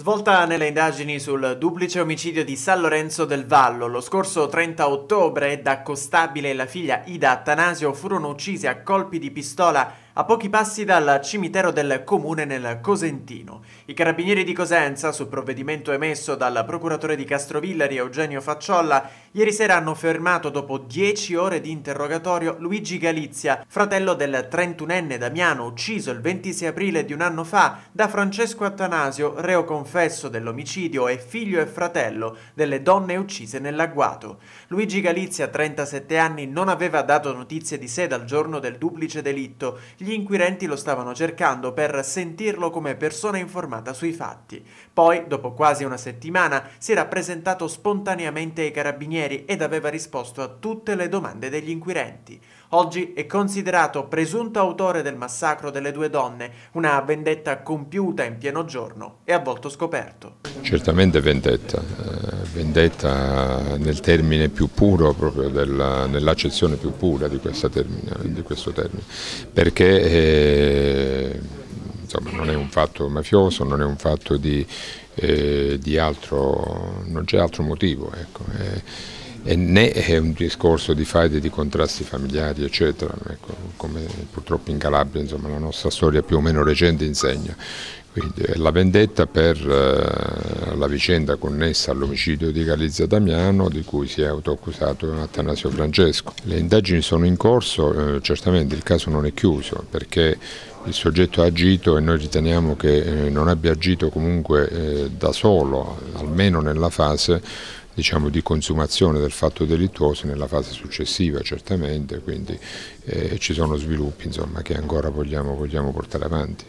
Svolta nelle indagini sul duplice omicidio di San Lorenzo del Vallo, lo scorso 30 ottobre da Costabile e la figlia Ida Attanasio furono uccise a colpi di pistola a pochi passi dal cimitero del comune nel Cosentino. I carabinieri di Cosenza, su provvedimento emesso dal procuratore di Castrovillari Eugenio Facciolla, Ieri sera hanno fermato dopo 10 ore di interrogatorio Luigi Galizia, fratello del 31enne Damiano ucciso il 26 aprile di un anno fa da Francesco Attanasio, reo confesso dell'omicidio e figlio e fratello delle donne uccise nell'agguato. Luigi Galizia, 37 anni, non aveva dato notizie di sé dal giorno del duplice delitto. Gli inquirenti lo stavano cercando per sentirlo come persona informata sui fatti. Poi, dopo quasi una settimana, si era presentato spontaneamente ai carabinieri carabinieri ed aveva risposto a tutte le domande degli inquirenti. Oggi è considerato presunto autore del massacro delle due donne, una vendetta compiuta in pieno giorno e avvolto scoperto. Certamente vendetta, eh, vendetta nel termine più puro, proprio nell'accezione più pura di, termine, di questo termine, perché eh, insomma, non è un fatto mafioso, non è un fatto di, eh, di altro, non c'è altro motivo. Ecco, eh, e né è un discorso di faide, di contrasti familiari, eccetera, ecco, come purtroppo in Calabria insomma, la nostra storia più o meno recente insegna. Quindi è eh, la vendetta per eh, la vicenda connessa all'omicidio di Galizia Damiano di cui si è autoaccusato Attanasio Francesco. Le indagini sono in corso, eh, certamente il caso non è chiuso perché il soggetto ha agito e noi riteniamo che eh, non abbia agito comunque eh, da solo, almeno nella fase diciamo, di consumazione del fatto delittuoso nella fase successiva certamente, quindi eh, ci sono sviluppi insomma, che ancora vogliamo, vogliamo portare avanti.